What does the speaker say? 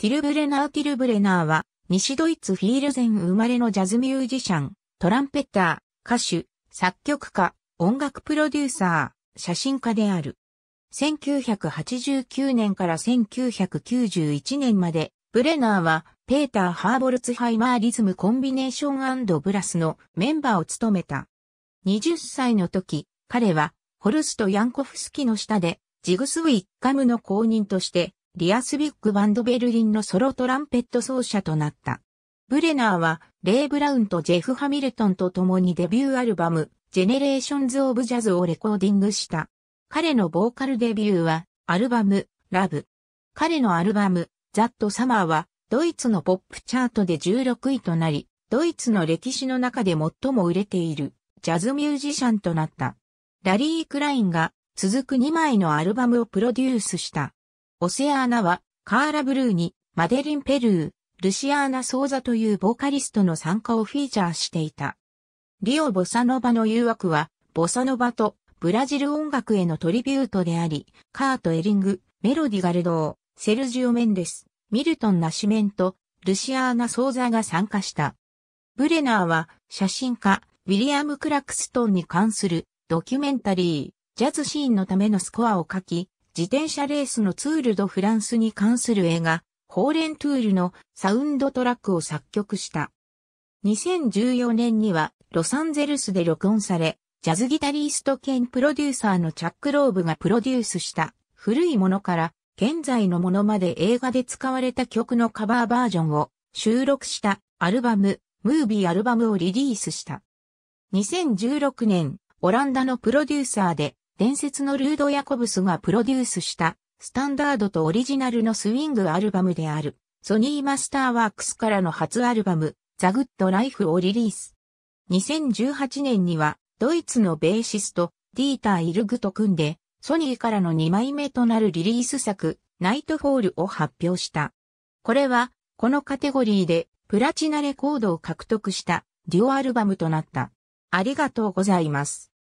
ティルブレナー・ティルブレナーは、西ドイツフィールゼン生まれのジャズミュージシャン、トランペッター、歌手、作曲家、音楽プロデューサー、写真家である。1989年から1991年まで、ブレナーは、ペーター・ハーボルツハイマーリズムコンビネーションブラスのメンバーを務めた。20歳の時、彼は、ホルスト・ヤンコフスキの下で、ジグスウィッカムの公認として、リアスビッグバンドベルリンのソロトランペット奏者となった。ブレナーは、レイ・ブラウンとジェフ・ハミルトンと共にデビューアルバム、ジェネレーションズ・オブ・ジャズをレコーディングした。彼のボーカルデビューは、アルバム、ラブ。彼のアルバム、ザット・サマーは、ドイツのポップチャートで16位となり、ドイツの歴史の中で最も売れている、ジャズミュージシャンとなった。ラリー・クラインが、続く2枚のアルバムをプロデュースした。オセアーナは、カーラ・ブルーに、マデリン・ペルー、ルシアーナ・ソーザというボーカリストの参加をフィーチャーしていた。リオ・ボサノバの誘惑は、ボサノバとブラジル音楽へのトリビュートであり、カート・エリング、メロディ・ガルドー、セルジオ・メンデス、ミルトン・ナシメント、ルシアーナ・ソーザが参加した。ブレナーは写真家、ウィリアム・クラクストンに関するドキュメンタリー、ジャズシーンのためのスコアを書き、自転車レースのツールドフランスに関する映画、ホーレントゥールのサウンドトラックを作曲した。2014年にはロサンゼルスで録音され、ジャズギタリスト兼プロデューサーのチャック・ローブがプロデュースした古いものから現在のものまで映画で使われた曲のカバーバージョンを収録したアルバム、ムービーアルバムをリリースした。2016年、オランダのプロデューサーで伝説のルード・ヤコブスがプロデュースした、スタンダードとオリジナルのスウィングアルバムである、ソニーマスターワークスからの初アルバム、ザ・グッド・ライフをリリース。2018年には、ドイツのベーシスト、ディーター・イルグと組んで、ソニーからの2枚目となるリリース作、ナイトフォールを発表した。これは、このカテゴリーで、プラチナレコードを獲得した、デュオアルバムとなった。ありがとうございます。